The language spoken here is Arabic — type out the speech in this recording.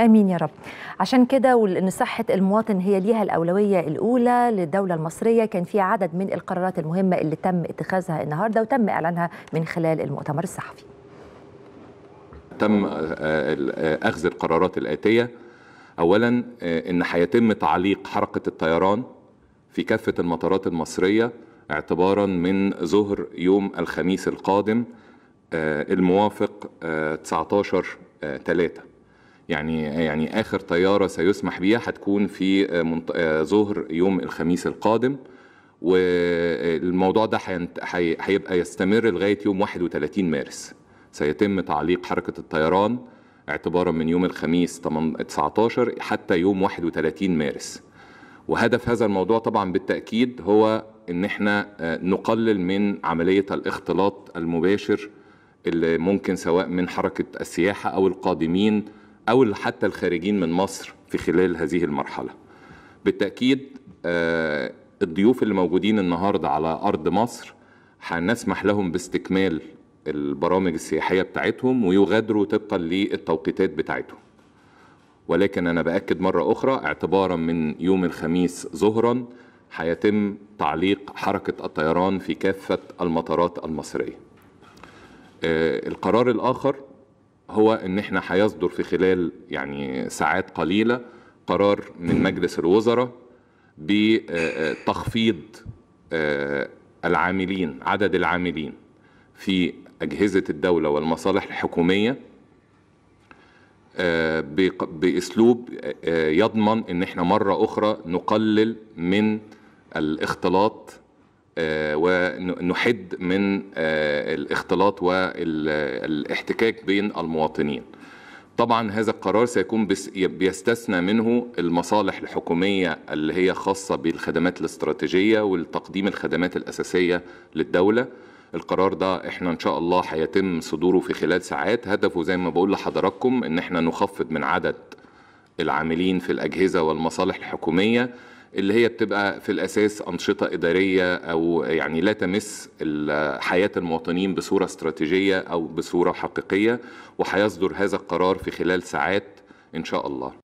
امين يا رب عشان كده ولان صحه المواطن هي ليها الاولويه الاولى للدوله المصريه كان في عدد من القرارات المهمه اللي تم اتخاذها النهارده وتم اعلانها من خلال المؤتمر الصحفي تم آه، آه، اخذ القرارات الاتيه اولا آه، ان هيتم تعليق حركه الطيران في كافه المطارات المصريه اعتبارا من ظهر يوم الخميس القادم الموافق 19 3 يعني يعني اخر طياره سيسمح بيها هتكون في آه، آه، ظهر يوم الخميس القادم والموضوع ده هيبقى يستمر لغايه يوم 31 مارس سيتم تعليق حركه الطيران اعتبارا من يوم الخميس 19 حتى يوم 31 مارس وهدف هذا الموضوع طبعا بالتاكيد هو ان احنا آه، نقلل من عمليه الاختلاط المباشر اللي ممكن سواء من حركه السياحه او القادمين أو حتى الخارجين من مصر في خلال هذه المرحلة بالتأكيد آه، الضيوف اللي موجودين النهاردة على أرض مصر هنسمح لهم باستكمال البرامج السياحية بتاعتهم ويغادروا طبقا للتوقيتات بتاعتهم ولكن أنا بأكد مرة أخرى اعتبارا من يوم الخميس ظهرا هيتم تعليق حركة الطيران في كافة المطارات المصرية آه، القرار الآخر هو ان احنا هيصدر في خلال يعني ساعات قليله قرار من مجلس الوزراء بتخفيض آه، العاملين عدد العاملين في اجهزه الدوله والمصالح الحكوميه آه، باسلوب آه، يضمن ان احنا مره اخرى نقلل من الاختلاط آه، ونحد من آه، الاختلاط والاحتكاك بين المواطنين طبعا هذا القرار سيكون بيستثنى منه المصالح الحكومية اللي هي خاصة بالخدمات الاستراتيجية والتقديم الخدمات الأساسية للدولة القرار ده احنا ان شاء الله هيتم صدوره في خلال ساعات هدفه زي ما بقول لحضراتكم ان احنا نخفض من عدد العاملين في الأجهزة والمصالح الحكومية اللي هي بتبقى في الاساس انشطه اداريه او يعني لا تمس حياه المواطنين بصوره استراتيجيه او بصوره حقيقيه وهيصدر هذا القرار في خلال ساعات ان شاء الله